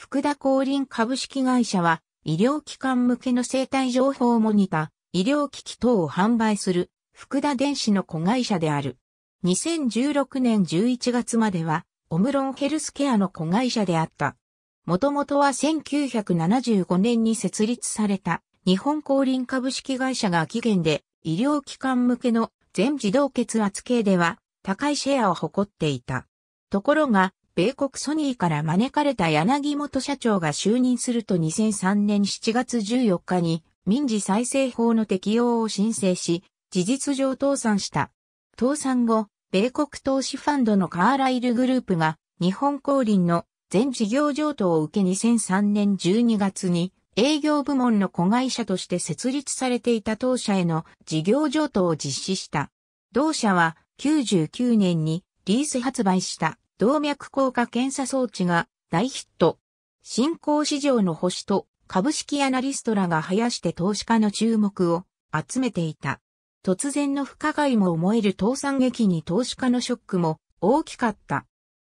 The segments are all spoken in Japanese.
福田光林株式会社は、医療機関向けの生体情報モニタ、ー、医療機器等を販売する、福田電子の子会社である。2016年11月までは、オムロンヘルスケアの子会社であった。もともとは1975年に設立された、日本光林株式会社が期限で、医療機関向けの全自動血圧計では、高いシェアを誇っていた。ところが、米国ソニーから招かれた柳本社長が就任すると2003年7月14日に民事再生法の適用を申請し、事実上倒産した。倒産後、米国投資ファンドのカーライルグループが日本降臨の全事業譲渡を受け2003年12月に営業部門の子会社として設立されていた当社への事業譲渡を実施した。同社は99年にリース発売した。動脈硬化検査装置が大ヒット。新興市場の星と株式アナリストらが生やして投資家の注目を集めていた。突然の不可解も思える倒産劇に投資家のショックも大きかった。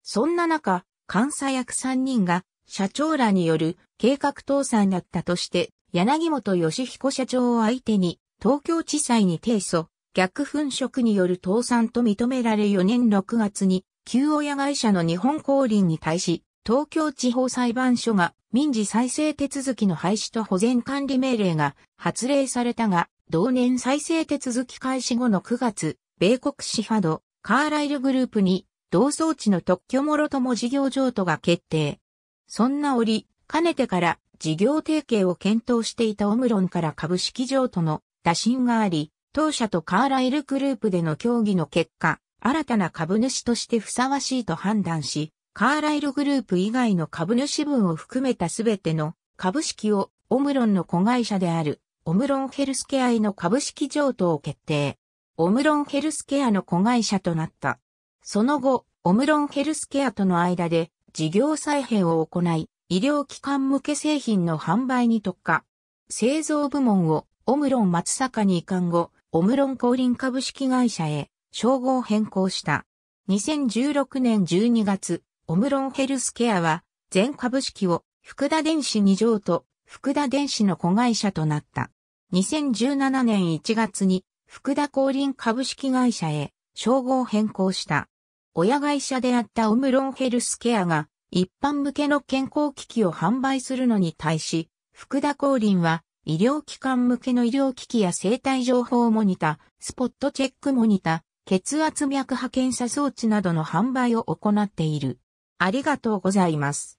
そんな中、監査役3人が社長らによる計画倒産だったとして、柳本義彦社長を相手に東京地裁に提訴、逆粉飾による倒産と認められ4年6月に旧親会社の日本降臨に対し、東京地方裁判所が民事再生手続きの廃止と保全管理命令が発令されたが、同年再生手続き開始後の9月、米国シファド、カーライルグループに同装置の特許もろとも事業譲渡が決定。そんな折、かねてから事業提携を検討していたオムロンから株式譲渡の打診があり、当社とカーライルグループでの協議の結果、新たな株主としてふさわしいと判断し、カーライルグループ以外の株主分を含めたすべての株式をオムロンの子会社であるオムロンヘルスケアへの株式譲渡を決定。オムロンヘルスケアの子会社となった。その後、オムロンヘルスケアとの間で事業再編を行い、医療機関向け製品の販売に特化。製造部門をオムロン松坂に移管後、オムロン降臨株式会社へ称号変更した。2016年12月、オムロンヘルスケアは全株式を福田電子2乗と福田電子の子会社となった。2017年1月に福田光輪株式会社へ称号変更した。親会社であったオムロンヘルスケアが一般向けの健康機器を販売するのに対し、福田降臨は医療機関向けの医療機器や生体情報モニタ、ー、スポットチェックモニタ、ー、血圧脈波検査装置などの販売を行っている。ありがとうございます。